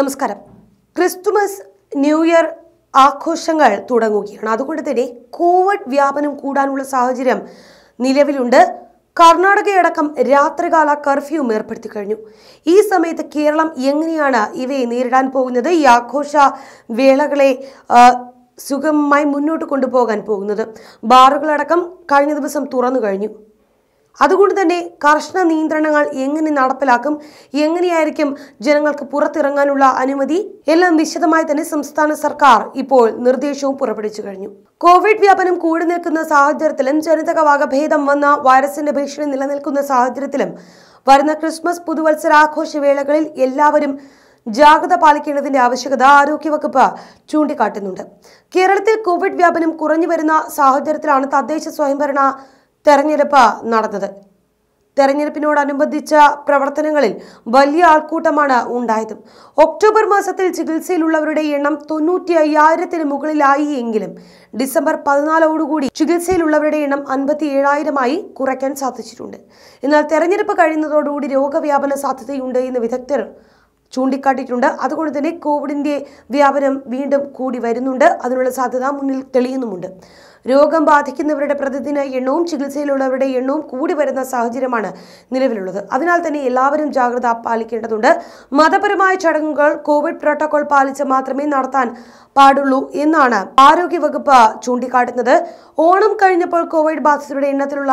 നമസ്കാരം Christmas new year ആഘോഷങ്ങൾ തുടങ്ങുകയാണ് അതുകൊണ്ട് തന്നെ കോവിഡ് വ്യാപനം കൂടാനുള്ള സാഹചര്യം നിലവിലുണ്ട് കർണാടകയടക്കം രാത്രികാല കർഫ്യൂ ഏർപ്പെടുത്തി കഴിഞ്ഞു ഈ സമയത്ത് കേരളം എങ്ങനെയാണ് ഇവയെ നേരിടാൻ പോകുന്നത് ഈ ആഘോഷ വേളകളെ സുഗമമായി മുന്നോട്ട് കൊണ്ടുപോകാൻ പോകുന്നത് ബാറുകളടക്കം കഴിഞ്ഞ ദിവസം തുറന്നു കഴിഞ്ഞു അതുകൊണ്ട് തന്നെ കർശന നിയന്ത്രണങ്ങൾ എങ്ങനെ നടപ്പിലാക്കും എങ്ങനെയായിരിക്കും ജനങ്ങൾക്ക് പുറത്തിറങ്ങാനുള്ള അനുമതി എല്ലാം വിശദമായി തന്നെ സംസ്ഥാന സർക്കാർ ഇപ്പോൾ നിർദ്ദേശവും പുറപ്പെടുവിച്ചു കഴിഞ്ഞു കോവിഡ് വ്യാപനം കൂടി നിൽക്കുന്ന സാഹചര്യത്തിലും ജനിതക വകഭേദം വന്ന വൈറസിന്റെ ഭീഷണി നിലനിൽക്കുന്ന സാഹചര്യത്തിലും വരുന്ന ക്രിസ്മസ് പുതുവത്സരാഘോഷ വേളകളിൽ എല്ലാവരും ജാഗ്രത പാലിക്കേണ്ടതിന്റെ ആവശ്യകത ആരോഗ്യവകുപ്പ് ചൂണ്ടിക്കാട്ടുന്നുണ്ട് കേരളത്തിൽ കോവിഡ് വ്യാപനം കുറഞ്ഞു വരുന്ന സാഹചര്യത്തിലാണ് തദ്ദേശ സ്വയംഭരണ തെരഞ്ഞെടുപ്പ് നടന്നത് തെരഞ്ഞെടുപ്പിനോടനുബന്ധിച്ച പ്രവർത്തനങ്ങളിൽ വലിയ ആൾക്കൂട്ടമാണ് ഉണ്ടായത് ഒക്ടോബർ മാസത്തിൽ ചികിത്സയിലുള്ളവരുടെ എണ്ണം തൊണ്ണൂറ്റി അയ്യായിരത്തിന് മുകളിലായി എങ്കിലും ഡിസംബർ പതിനാലോടുകൂടി ചികിത്സയിലുള്ളവരുടെ എണ്ണം അൻപത്തി ഏഴായിരമായി കുറയ്ക്കാൻ സാധിച്ചിട്ടുണ്ട് എന്നാൽ തെരഞ്ഞെടുപ്പ് കഴിയുന്നതോടുകൂടി രോഗവ്യാപന സാധ്യതയുണ്ട് എന്ന് വിദഗ്ധർ ചൂണ്ടിക്കാട്ടിയിട്ടുണ്ട് അതുകൊണ്ട് തന്നെ കോവിഡിൻ്റെ വ്യാപനം വീണ്ടും കൂടി വരുന്നുണ്ട് അതിനുള്ള സാധ്യത മുന്നിൽ തെളിയുന്നുമുണ്ട് രോഗം ബാധിക്കുന്നവരുടെ പ്രതിദിന എണ്ണവും ചികിത്സയിലുള്ളവരുടെ എണ്ണവും കൂടി വരുന്ന സാഹചര്യമാണ് നിലവിലുള്ളത് അതിനാൽ തന്നെ എല്ലാവരും ജാഗ്രത പാലിക്കേണ്ടതുണ്ട് മതപരമായ ചടങ്ങുകൾ കോവിഡ് പ്രോട്ടോകോൾ പാലിച്ച് മാത്രമേ നടത്താൻ പാടുള്ളൂ എന്നാണ് ആരോഗ്യവകുപ്പ് ചൂണ്ടിക്കാട്ടുന്നത് ഓണം കഴിഞ്ഞപ്പോൾ കോവിഡ് ബാധിതരുടെ എണ്ണത്തിലുള്ള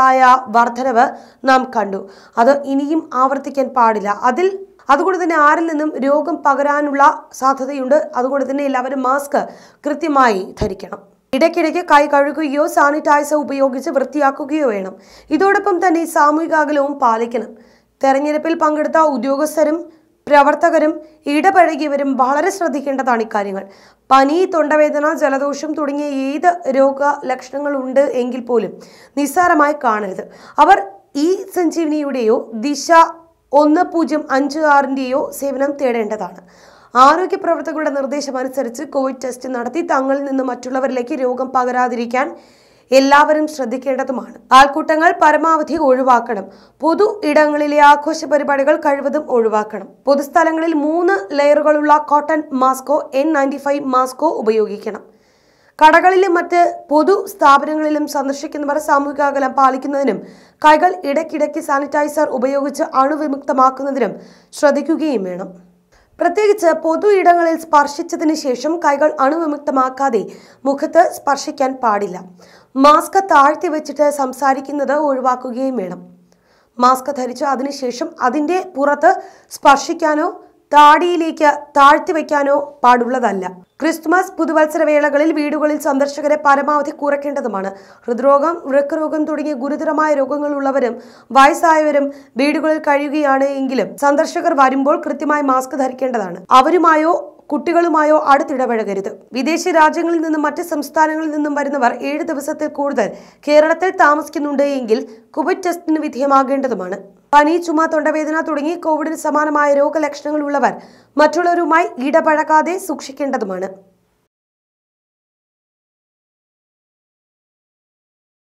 വർധനവ് നാം കണ്ടു അത് ഇനിയും ആവർത്തിക്കാൻ പാടില്ല അതിൽ അതുകൊണ്ട് തന്നെ ആരിൽ നിന്നും രോഗം പകരാനുള്ള സാധ്യതയുണ്ട് അതുകൊണ്ട് തന്നെ എല്ലാവരും മാസ്ക് കൃത്യമായി ധരിക്കണം ഇടയ്ക്കിടയ്ക്ക് കൈ കഴുകുകയോ സാനിറ്റൈസർ ഉപയോഗിച്ച് വൃത്തിയാക്കുകയോ വേണം ഇതോടൊപ്പം തന്നെ സാമൂഹിക അകലവും പാലിക്കണം തെരഞ്ഞെടുപ്പിൽ പങ്കെടുത്ത ഉദ്യോഗസ്ഥരും പ്രവർത്തകരും ഇടപഴകിയവരും വളരെ ശ്രദ്ധിക്കേണ്ടതാണ് ഇക്കാര്യങ്ങൾ പനി തൊണ്ടവേദന ജലദോഷം തുടങ്ങിയ ഏത് രോഗ ഉണ്ട് എങ്കിൽ പോലും നിസ്സാരമായി കാണരുത് അവർ ഈ സഞ്ജീവനിയുടെയോ ദിശ ഒന്ന് പൂജ്യം അഞ്ച് ആറിൻ്റെയോ സേവനം തേടേണ്ടതാണ് ആരോഗ്യ പ്രവർത്തകരുടെ നിർദ്ദേശമനുസരിച്ച് കോവിഡ് ടെസ്റ്റ് നടത്തി തങ്ങളിൽ നിന്ന് മറ്റുള്ളവരിലേക്ക് രോഗം പകരാതിരിക്കാൻ എല്ലാവരും ശ്രദ്ധിക്കേണ്ടതുമാണ് ആൾക്കൂട്ടങ്ങൾ പരമാവധി ഒഴിവാക്കണം പൊതു ഇടങ്ങളിലെ ആഘോഷ പരിപാടികൾ കഴിവതും ഒഴിവാക്കണം പൊതുസ്ഥലങ്ങളിൽ മൂന്ന് ലെയറുകളുള്ള കോട്ടൺ മാസ്കോ എൻ നയൻറ്റി ഫൈവ് മാസ്കോ ഉപയോഗിക്കണം കടകളിലും മറ്റ് പൊതു സ്ഥാപനങ്ങളിലും സന്ദർശിക്കുന്നവർ സാമൂഹിക അകലം പാലിക്കുന്നതിനും കൈകൾ ഇടയ്ക്കിടയ്ക്ക് സാനിറ്റൈസർ ഉപയോഗിച്ച് അണുവിമുക്തമാക്കുന്നതിനും ശ്രദ്ധിക്കുകയും വേണം പ്രത്യേകിച്ച് പൊതു ഇടങ്ങളിൽ സ്പർശിച്ചതിന് ശേഷം കൈകൾ അണുവിമുക്തമാക്കാതെ മുഖത്ത് സ്പർശിക്കാൻ പാടില്ല മാസ്ക് താഴ്ത്തി വെച്ചിട്ട് സംസാരിക്കുന്നത് ഒഴിവാക്കുകയും വേണം മാസ്ക് ധരിച്ചു അതിനുശേഷം അതിൻ്റെ പുറത്ത് സ്പർശിക്കാനോ താടിയിലേക്ക് താഴ്ത്തി വയ്ക്കാനോ പാടുള്ളതല്ല പുതുവത്സര പുതുവത്സരവേളകളിൽ വീടുകളിൽ സന്ദർശകരെ പരമാവധി കുറയ്ക്കേണ്ടതുമാണ് ഹൃദ്രോഗം വൃക്കരോഗം തുടങ്ങിയ ഗുരുതരമായ രോഗങ്ങളുള്ളവരും വയസ്സായവരും വീടുകളിൽ കഴിയുകയാണ് എങ്കിലും സന്ദർശകർ വരുമ്പോൾ കൃത്യമായി മാസ്ക് ധരിക്കേണ്ടതാണ് അവരുമായോ കുട്ടികളുമായോ അടുത്തിടപഴകരുത് വിദേശ രാജ്യങ്ങളിൽ നിന്നും മറ്റ് സംസ്ഥാനങ്ങളിൽ നിന്നും വരുന്നവർ ഏഴ് ദിവസത്തിൽ കൂടുതൽ കേരളത്തിൽ താമസിക്കുന്നുണ്ട് എങ്കിൽ കോവിഡ് ടെസ്റ്റിന് വിധേയമാകേണ്ടതുമാണ് പനി ചുമ തൊണ്ടവേദന തുടങ്ങി കോവിഡിന് സമാനമായ രോഗലക്ഷണങ്ങളുള്ളവർ മറ്റുള്ളവരുമായി ഇടപഴകാതെ സൂക്ഷിക്കേണ്ടതുമാണ്